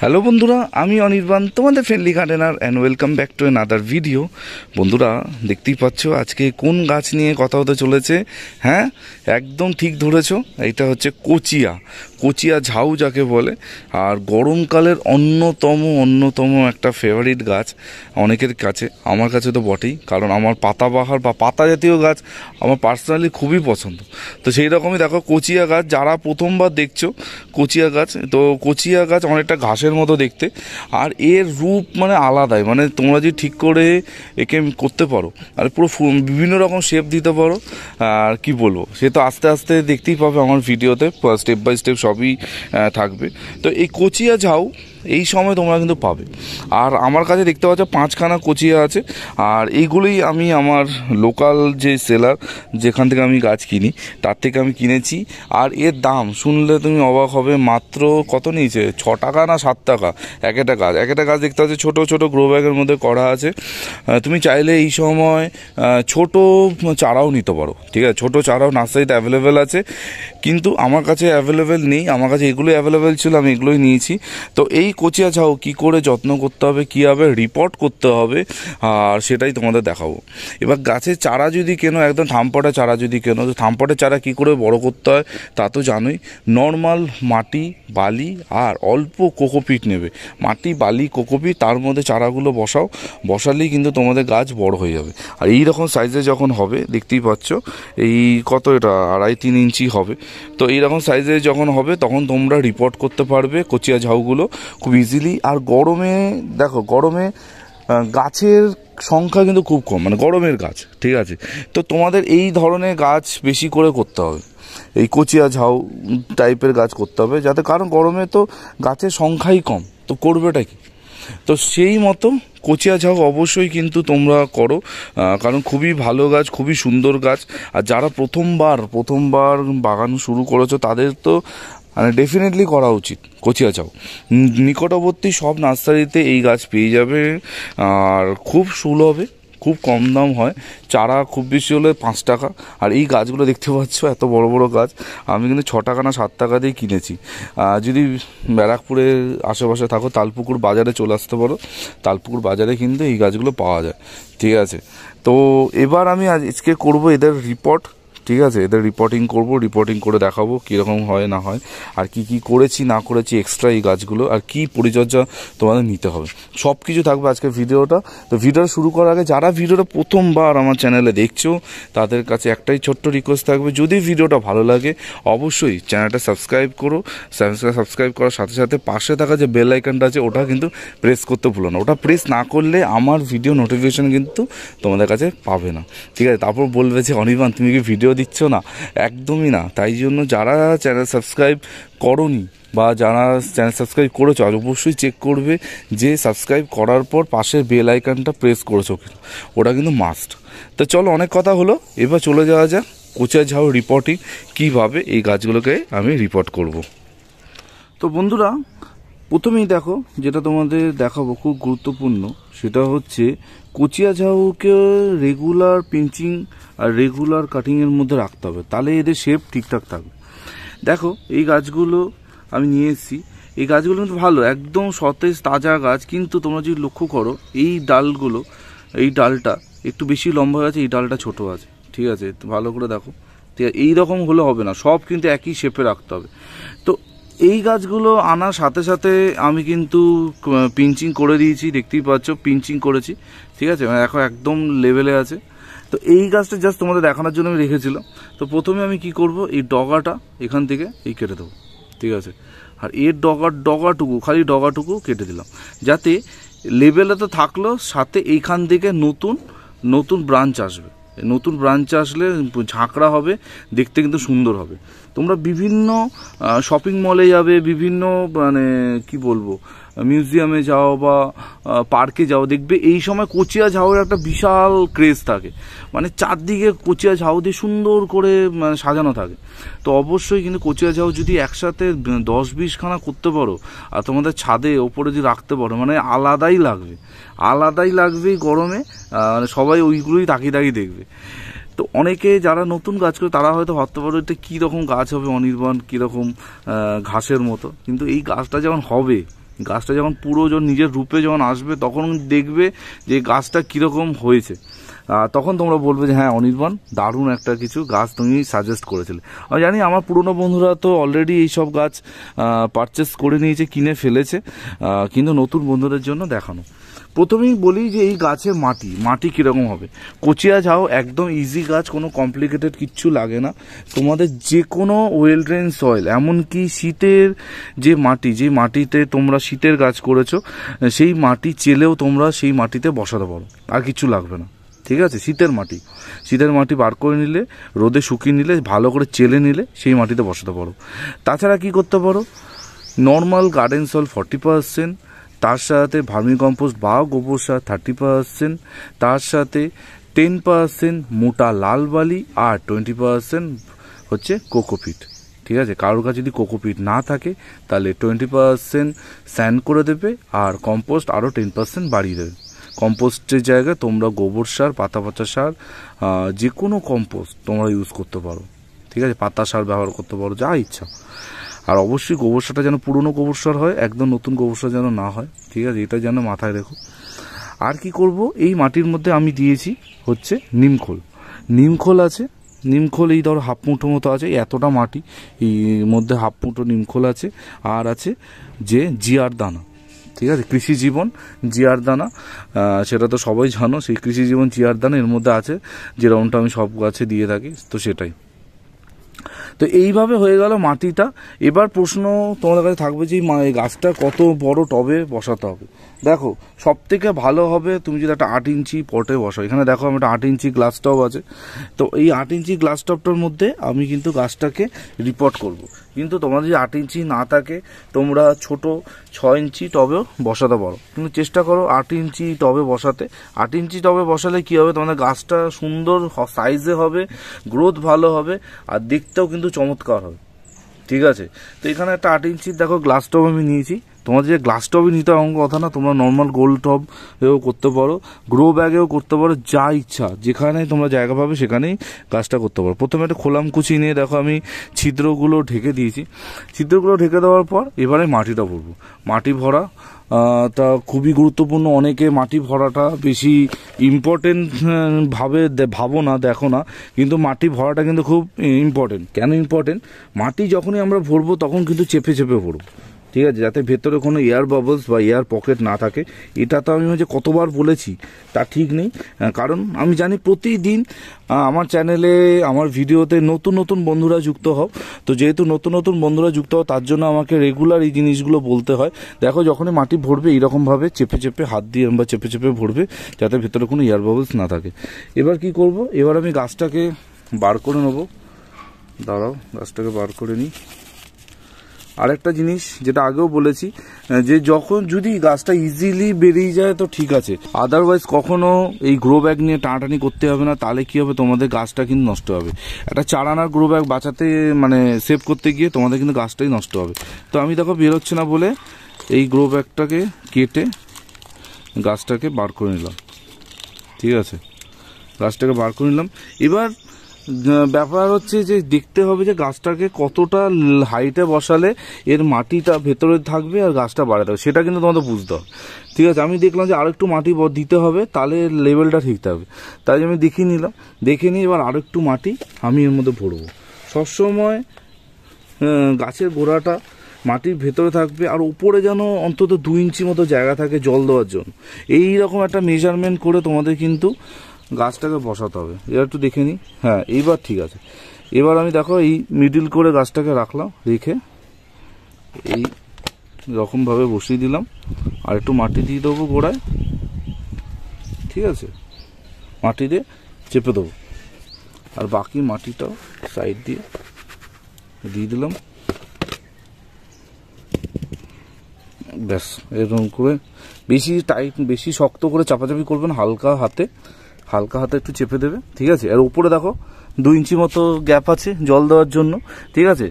Hello বন্ধুরা আমি অনির্বাণ তোমাদের friendly gardener and welcome back to an other বন্ধুরা দেখতেই পাচ্ছ আজকে কোন গাছ নিয়ে কথা হতে চলেছে হ্যাঁ একদম ঠিক ধরেছ এটা হচ্ছে কচিয়া কচিয়া ঝাউ যাকে বলে আর গরমকালের অন্যতম অন্যতম একটা ফেভারিট গাছ অনেকের কাছে আমার কাছে তো বটেই কারণ আমার পাতাবাহার বা পাতা জাতীয় গাছ আমার পার্সোনালি খুবই পছন্দ তো সেই রকমই দেখো কচিয়া গাছ যারা প্রথমবার দেখছো কচিয়া গাছ তো কচিয়া গাছ অনেকটা ঘাসের মতো দেখতে আর এর রূপ মানে আলাদাই মানে তোমরা যদি ঠিক করে একে করতে পারো আর পুরো বিভিন্ন রকম শেপ দিতে পারো আর কি বলবো সে তো আস্তে আস্তে দেখতেই পাবে আমার ভিডিওতে স্টেপ বাই স্টেপ সবই থাকবে তো এই কচিয়া ঝাউ এই সময় তোমরা কিন্তু পাবে আর আমার কাছে দেখতে পাচ্ছ পাঁচখানা কচিয়া আছে আর এইগুলোই আমি আমার লোকাল যে সেলার যেখান থেকে আমি গাছ কিনি তার থেকে আমি কিনেছি আর এর দাম শুনলে তুমি অবাক হবে মাত্র কত নিয়েছে ছ টাকা না সাত টাকা এক একটা গাছ এক একটা গাছ দেখতে পাচ্ছ ছোটো ছোটো গ্রো ব্যাগের মধ্যে করা আছে তুমি চাইলে এই সময় ছোট চারাও নিতে পারো ঠিক আছে ছোটো চারাও নার্সারিতে অ্যাভেলেবেল আছে কিন্তু আমার কাছে অ্যাভেলেবেল নেই আমার কাছে এগুলোই অ্যাভেলেবেল ছিল আমি এগুলোই নিয়েছি তো এই কচিয়া ঝাউ কী করে যত্ন করতে হবে কি হবে রিপোর্ট করতে হবে আর সেটাই তোমাদের দেখাবো এবার গাছের চারা যদি কেনো একদম থামপটা চারা যদি কেনো তো থাম্পটের চারা কী করে বড় করতে হয় তা তো জানোই নর্মাল মাটি বালি আর অল্প কোকোপিট নেবে মাটি বালি কোকোপিট তার মধ্যে চারাগুলো বসাও বসালেই কিন্তু তোমাদের গাছ বড় হয়ে যাবে আর এই রকম সাইজে যখন হবে দেখতেই পাচ্ছ এই কত এটা আড়াই তিন ইঞ্চি হবে তো এইরকম সাইজে যখন হবে তখন তোমরা রিপোর্ট করতে পারবে কচিয়া ঝাউগুলো খুব ইজিলি আর গরমে দেখো গরমে গাছের সংখ্যা কিন্তু খুব কম মানে গরমের গাছ ঠিক আছে তো তোমাদের এই ধরনের গাছ বেশি করে করতে হবে এই কচিয়া ঝাউ টাইপের গাছ করতে হবে যাতে কারণ গরমে তো গাছের সংখ্যাই কম তো করবেটা কি তো সেই মতো কচিয়া ঝাউ অবশ্যই কিন্তু তোমরা করো কারণ খুবই ভালো গাছ খুবই সুন্দর গাছ আর যারা প্রথমবার প্রথমবার বাগান শুরু করেছো তাদের তো মানে ডেফিনেটলি করা উচিত কচিয়া চাও নিকটবর্তী সব নার্সারিতে এই গাছ পেয়ে যাবে আর খুব সুলভে খুব কম দাম হয় চারা খুব বেশি হলে পাঁচ টাকা আর এই গাছগুলো দেখতে পাচ্ছ এত বড় বড় গাছ আমি কিন্তু ছ টাকা না সাত টাকা দিয়ে কিনেছি যদি ব্যারাকপুরের আশেপাশে থাকো তালপুকুর বাজারে চলে আসতে পারো তালপুকুর বাজারে কিন্তু এই গাছগুলো পাওয়া যায় ঠিক আছে তো এবার আমি আজকে করব এদের রিপোর্ট ঠিক আছে এদের রিপোর্টিং করব রিপোর্টিং করে দেখাবো কীরকম হয় না হয় আর কি কি করেছি না করেছি এক্সট্রা এই গাছগুলো আর কি পরিচর্যা তোমাদের নিতে হবে সব কিছু থাকবে আজকের ভিডিওটা তো ভিডিওটা শুরু করার আগে যারা ভিডিওটা প্রথমবার আমার চ্যানেলে দেখছো তাদের কাছে একটাই ছোট্ট রিকোয়েস্ট থাকবে যদি ভিডিওটা ভালো লাগে অবশ্যই চ্যানেলটা সাবস্ক্রাইব করো সাবস্ক্রাইব করার সাথে সাথে পাশে থাকা যে বেল আইকনটা আছে ওটা কিন্তু প্রেস করতে ভুলো না ওটা প্রেস না করলে আমার ভিডিও নোটিফিকেশান কিন্তু তোমাদের কাছে পাবে না ঠিক আছে তারপর বলবে যে অনির্বাণ তুমি কি ভিডিও দিচ্ছ না একদমই না তাই জন্য যারা চ্যানেল সাবস্ক্রাইব করনি বা যারা চ্যানেল সাবস্ক্রাইব করেছো আর অবশ্যই চেক করবে যে সাবস্ক্রাইব করার পর পাশের বেল আইকনটা প্রেস করেছো কিন্তু ওটা কিন্তু মাস্ট তো চলো অনেক কথা হলো এবার চলে যাওয়া যাক কোচা ঝাউ রিপোর্টিং কীভাবে এই গাছগুলোকে আমি রিপোর্ট করব। তো বন্ধুরা প্রথমেই দেখো যেটা তোমাদের দেখাবো খুব গুরুত্বপূর্ণ সেটা হচ্ছে কচিয়া ঝাউকে রেগুলার পিঞ্চিং আর রেগুলার কাটিংয়ের মধ্যে রাখতে হবে তাহলে এদের শেপ ঠিকঠাক থাকবে দেখো এই গাছগুলো আমি নিয়ে এসেছি এই গাছগুলো কিন্তু ভালো একদম সতেজ তাজা গাছ কিন্তু তোমরা যদি লক্ষ্য করো এই ডালগুলো এই ডালটা একটু বেশি লম্বা আছে এই ডালটা ছোট আছে ঠিক আছে ভালো করে দেখো ঠিক আছে এইরকম হলে হবে না সব কিন্তু একই শেপে রাখতে হবে তো এই গাছগুলো আনার সাথে সাথে আমি কিন্তু পিঞ্চিং করে দিয়েছি দেখতেই পাচ্ছ পিঞ্চিং করেছি ঠিক আছে মানে এখন একদম লেভেলে আছে তো এই গাছটা জাস্ট তোমাদের দেখানোর জন্য আমি রেখেছিলাম তো প্রথমে আমি কি করব এই ডগাটা এখান থেকে এই কেটে দেবো ঠিক আছে আর এর ডগার ডগাটুকু খালি ডগাটুকু কেটে দিলাম যাতে লেভেলে তো থাকলো সাথে এইখান থেকে নতুন নতুন ব্রাঞ্চ আসবে নতুন ব্রাঞ্চ আসলে ঝাঁকড়া হবে দেখতে কিন্তু সুন্দর হবে তোমরা বিভিন্ন শপিং মলে যাবে বিভিন্ন মানে কি বলবো মিউজিয়ামে যাও বা পার্কে যাও দেখবে এই সময় কোচিয়া ঝাউয়ের একটা বিশাল ক্রেজ থাকে মানে চারদিকে কোচিয়া ঝাউ দিয়ে সুন্দর করে মানে সাজানো থাকে তো অবশ্যই কিন্তু কোচিয়া ঝাউ যদি একসাথে দশ বিশখানা করতে পারো আর তোমাদের ছাদে ওপরে যদি রাখতে পারো মানে আলাদাই লাগবে আলাদাই লাগবে গরমে মানে সবাই ওইগুলোই তাকিয়ে তাকিয়ে দেখবে তো অনেকে যারা নতুন গাছ করে তারা হয়তো ভাবতে পারবে এটা কীরকম গাছ হবে অনির্বাণ কীরকম ঘাসের মতো কিন্তু এই গাছটা যেমন হবে গাছটা যখন পুরো যখন নিজের রূপে যখন আসবে তখন দেখবে যে গাছটা কীরকম হয়েছে তখন তোমরা বলবে যে হ্যাঁ অনির্বাণ দারুণ একটা কিছু গাছ তুমি সাজেস্ট করেছিলে আমি জানি আমার পুরনো বন্ধুরা তো অলরেডি এই সব গাছ পারচেস করে নিয়েছে কিনে ফেলেছে কিন্তু নতুন বন্ধুদের জন্য দেখানো প্রথমেই বলি যে এই গাছে মাটি মাটি কীরকম হবে কচিয়া যাও একদম ইজি গাছ কোনো কমপ্লিকেটেড কিচ্ছু লাগে না তোমাদের যে কোনো ওয়েল ড্রেন সয়েল এমনকি শীতের যে মাটি যে মাটিতে তোমরা শীতের গাছ করেছো সেই মাটি চেলেও তোমরা সেই মাটিতে বসাতে পারো আর কিছু লাগবে না ঠিক আছে শীতের মাটি শীতের মাটি বার করে নিলে রোদে শুকিয়ে নিলে ভালো করে চেলে নিলে সেই মাটিতে বসাতে পারো তাছাড়া কি করতে পারো normal garden soil forty percent তার সাথে ভার্মি কম্পোস্ট বা গোবর সার থার্টি পার্সেন্ট তার সাথে টেন পার্সেন্ট মোটা লাল বালি আর টোয়েন্টি পার্সেন্ট হচ্ছে কোকোপিট ঠিক আছে কারোর কাছে যদি কোকোপিট না থাকে তাহলে টোয়েন্টি পার্সেন্ট স্যান্ড করে দেবে আর কম্পোস্ট আরও টেন পার্সেন্ট বাড়িয়ে দেবে কম্পোস্টের জায়গায় তোমরা গোবর সার পাতা পচা সার যে কোনো কম্পোস্ট তোমরা ইউজ করতে পারো ঠিক আছে পাতা সার ব্যবহার করতে পারো যা ইচ্ছা আর অবশ্যই গোবর সারটা যেন পুরনো গোবর সার হয় একদম নতুন গোবর সার যেন না হয় ঠিক আছে এটা যেন মাথায় রেখো আর কি করব এই মাটির মধ্যে আমি দিয়েছি হচ্ছে নিমখোল নিমখোল আছে নিমখোল এই ধরো হাফ মুঠো মতো আছে এতটা মাটি এই মধ্যে হাফ মুঠো নিমখোল আছে আর আছে যে জিয়ার দানা ঠিক আছে কৃষি জীবন জিয়ারদানা সেটা তো সবাই জানো সেই কৃষি জীবন জিয়ারদানা এর মধ্যে আছে যেরকমটা আমি সব গাছে দিয়ে থাকি তো সেটাই তো এইভাবে হয়ে গেল মাটিটা এবার প্রশ্ন তোমাদের কাছে থাকবে যে এই গাছটা কত বড় টবে বসাতে হবে দেখো সব থেকে ভালো হবে তুমি যদি একটা আট ইঞ্চি পটে বসাও এখানে দেখো আমি একটা আট ইঞ্চি গ্লাস টপ আছে তো এই আট ইঞ্চি গ্লাস টপটার মধ্যে আমি কিন্তু গাছটাকে রিপোর্ট করব। কিন্তু তোমার যদি আট ইঞ্চি না থাকে তোমরা ছোট ছ ইঞ্চি টবেও বসাতে পারো কিন্তু চেষ্টা করো আট ইঞ্চি টবে বসাতে আট ইঞ্চি টবে বসালে কী হবে তোমাদের গাছটা সুন্দর সাইজে হবে গ্রোথ ভালো হবে আর দেখতেও কিন্তু চমৎকার হবে ঠিক আছে তো এখানে একটা আট ইঞ্চির দেখো গ্লাস টপ আমি নিয়েছি তোমার যে গ্লাস টপই নিতে হওয়ার কথা না তোমরা নর্মাল গোল্ড টপ এও করতে পারো গ্রো ব্যাগেও করতে পারো যা ইচ্ছা যেখানে তোমরা জায়গা পাবে সেখানেই গাছটা করতে পারো প্রথমে একটা খোলাম কুচি নিয়ে দেখো আমি ছিদ্রগুলো ঢেকে দিয়েছি ছিদ্রগুলো ঢেকে দেওয়ার পর এবারে মাটিটা ভরবো মাটি ভরা তা খুবই গুরুত্বপূর্ণ অনেকে মাটি ভরাটা বেশি ইম্পর্টেন্ট ভাবে ভাবো না দেখো না কিন্তু মাটি ভরাটা কিন্তু খুব ইম্পর্টেন্ট কেন ইম্পর্টেন্ট মাটি যখনই আমরা ভরবো তখন কিন্তু চেপে চেপে ভরবো ঠিক আছে যাতে ভেতরে কোনো এয়ার বাবলস বা এয়ার পকেট না থাকে এটা তো আমি হচ্ছে কতবার বলেছি তা ঠিক নেই কারণ আমি জানি প্রতিদিন আমার চ্যানেলে আমার ভিডিওতে নতুন নতুন বন্ধুরা যুক্ত হও তো যেহেতু নতুন নতুন বন্ধুরা যুক্ত হও তার জন্য আমাকে রেগুলার এই জিনিসগুলো বলতে হয় দেখো যখনই মাটি ভরবে এইরকমভাবে চেপে চেপে হাত দিয়ে বা চেপে চেপে ভরবে যাতে ভেতরে কোনো এয়ার বাবলস না থাকে এবার কি করব এবার আমি গাছটাকে বার করে নেবো দাঁড়াও গাছটাকে বার করে নিই আরেকটা জিনিস যেটা আগেও বলেছি যে যখন যদি গাছটা ইজিলি বেরিয়ে যায় তো ঠিক আছে আদারওয়াইজ কখনো এই গ্রো ব্যাগ নিয়ে টানাটানি করতে হবে না তাহলে কী হবে তোমাদের গাছটা কিন্তু নষ্ট হবে একটা চারানার গ্রো ব্যাগ বাঁচাতে মানে সেভ করতে গিয়ে তোমাদের কিন্তু গাছটাই নষ্ট হবে তো আমি দেখো বেরোচ্ছে না বলে এই গ্রো ব্যাগটাকে কেটে গাছটাকে বার করে নিলাম ঠিক আছে গাছটাকে বার করে নিলাম এবার ব্যাপার হচ্ছে যে দেখতে হবে যে গাছটাকে কতটা হাইটে বসালে এর মাটিটা ভেতরে থাকবে আর গাছটা বাড়াতে হবে সেটা কিন্তু তোমাদের বুঝতে হবে ঠিক আছে আমি দেখলাম যে আরেকটু মাটি দিতে হবে তাহলে লেভেলটা ঠিক থাকবে তাই আমি দেখিয়ে নিলাম দেখে নিয়ে এবার আরেকটু মাটি আমি এর মধ্যে ভরবো সবসময় গাছের গোড়াটা মাটির ভেতরে থাকবে আর উপরে যেন অন্তত দু ইঞ্চি মতো জায়গা থাকে জল দেওয়ার জন্য এই রকম একটা মেজারমেন্ট করে তোমাদের কিন্তু গাছটাকে বসাতে হবে এবার একটু দেখে নিই হ্যাঁ এইবার ঠিক আছে এবার আমি দেখো এই মিডিল করে গাছটাকে রাখলাম রেখে এই রকমভাবে বসিয়ে দিলাম আর একটু মাটি দিয়ে দেবো গোড়ায় ঠিক আছে মাটি দিয়ে চেপে দেবো আর বাকি মাটিটাও সাইড দিয়ে দিয়ে দিলাম ব্যাস এরকম করে বেশি টাইট বেশি শক্ত করে চাপাচাপি করবেন হালকা হাতে হালকা হাতে একটু চেপে দেবে ঠিক আছে আর উপরে দেখো দু ইঞ্চি মতো গ্যাপ আছে জল দেওয়ার জন্য ঠিক আছে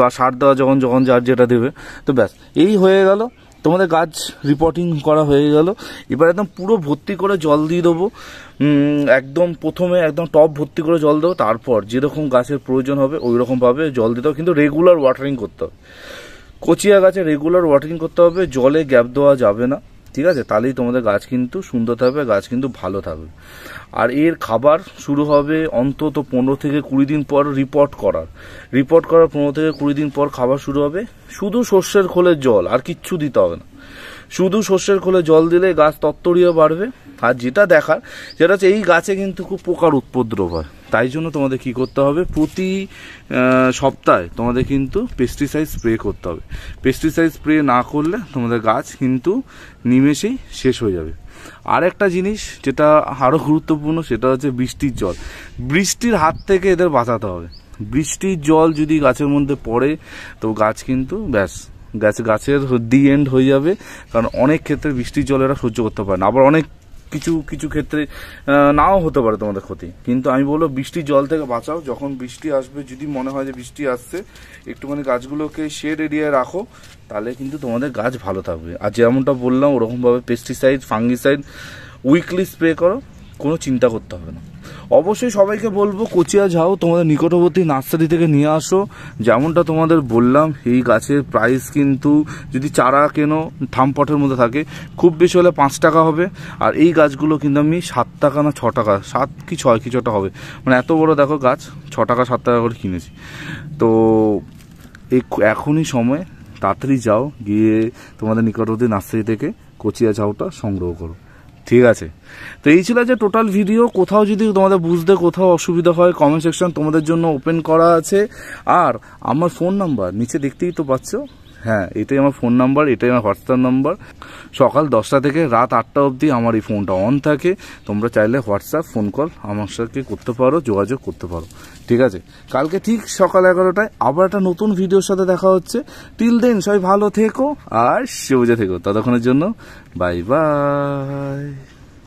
বা সার দেওয়া যখন যখন যার যেটা দেবে তো ব্যাস এই হয়ে গেল তোমাদের গাছ রিপোর্টিং করা হয়ে গেল এবার একদম পুরো ভর্তি করে জল দিয়ে দেবো একদম প্রথমে একদম টপ ভর্তি করে জল দেবো তারপর যেরকম গাছের প্রয়োজন হবে ওই রকমভাবে জল দিতে হবে কিন্তু রেগুলার ওয়াটারিং করতে হবে কচিয়া গাছে রেগুলার ওয়াটারিং করতে হবে জলে গ্যাপ দেওয়া যাবে না ঠিক আছে তাহলেই তোমাদের গাছ কিন্তু সুন্দর থাকবে গাছ কিন্তু ভালো থাকবে আর এর খাবার শুরু হবে অন্তত পনেরো থেকে কুড়ি দিন পর রিপোর্ট করার রিপোর্ট করার পনেরো থেকে কুড়ি দিন পর খাবার শুরু হবে শুধু শস্যের খোলের জল আর কিচ্ছু দিতে হবে না শুধু শস্যের খোলে জল দিলে গাছ তত্তরীয় বাড়বে আর যেটা দেখার যেটা হচ্ছে এই গাছে কিন্তু খুব পোকার উপদ্রব হয় তাই জন্য তোমাদের কি করতে হবে প্রতি সপ্তাহে তোমাদের কিন্তু পেস্টিসাইড স্প্রে করতে হবে পেস্টিসাইড স্প্রে না করলে তোমাদের গাছ কিন্তু নিমেষেই শেষ হয়ে যাবে আরেকটা জিনিস যেটা আরও গুরুত্বপূর্ণ সেটা হচ্ছে বৃষ্টির জল বৃষ্টির হাত থেকে এদের বাঁচাতে হবে বৃষ্টির জল যদি গাছের মধ্যে পড়ে তো গাছ কিন্তু ব্যাস গাছ গাছের ডি এন্ড হয়ে যাবে কারণ অনেক ক্ষেত্রে বৃষ্টির জল এরা সহ্য করতে পারে না আবার অনেক কিছু কিছু ক্ষেত্রে নাও হতে পারে তোমাদের ক্ষতি কিন্তু আমি বলবো বৃষ্টির জল থেকে বাঁচাও যখন বৃষ্টি আসবে যদি মনে হয় যে বৃষ্টি আসছে একটুখানি গাছগুলোকে শেড এরিয়ায় রাখো তাহলে কিন্তু তোমাদের গাছ ভালো থাকবে আর যেমনটা বললাম ওরকমভাবে পেস্টিসাইড ফাঙ্গিসাইড উইকলি স্প্রে করো কোনো চিন্তা করতে হবে না অবশ্যই সবাইকে বলবো কোচিয়া যাও তোমাদের নিকটবর্তী নার্সারি থেকে নিয়ে আসো যেমনটা তোমাদের বললাম এই গাছের প্রাইস কিন্তু যদি চারা কেনো থামপটের মধ্যে থাকে খুব বেশি হলে পাঁচ টাকা হবে আর এই গাছগুলো কিন্তু আমি সাত টাকা না ছ টাকা সাত কি ছয় কি ছটা হবে মানে এত বড় দেখো গাছ ছ টাকা সাত টাকা করে কিনেছি তো এই এখনই সময় তাড়াতাড়ি যাও গিয়ে তোমাদের নিকটবর্তী নার্সারি থেকে কচিয়া ঝাউটা সংগ্রহ করো ঠিক আছে তো এই ছিল যে টোটাল ভিডিও কোথাও যদি তোমাদের বুঝতে কোথাও অসুবিধা হয় কমেন্ট সেকশন তোমাদের জন্য ওপেন করা আছে আর আমার ফোন নাম্বার নিচে দেখতেই তো পাচ্ছ হ্যাঁ এটাই আমার ফোন নাম্বার এটাই আমার হোয়াটসঅ্যাপ নাম্বার সকাল দশটা থেকে রাত আটটা অবধি আমার এই ফোনটা অন থাকে তোমরা চাইলে হোয়াটসঅ্যাপ ফোন কল আমার সাথে করতে পারো যোগাযোগ করতে পারো ঠিক আছে কালকে ঠিক সকাল এগারোটায় আবার একটা নতুন ভিডিওর সাথে দেখা হচ্ছে টিল দেন সবাই ভালো থেকো আর সে বুঝে থেকো ততক্ষণের জন্য বাই বাই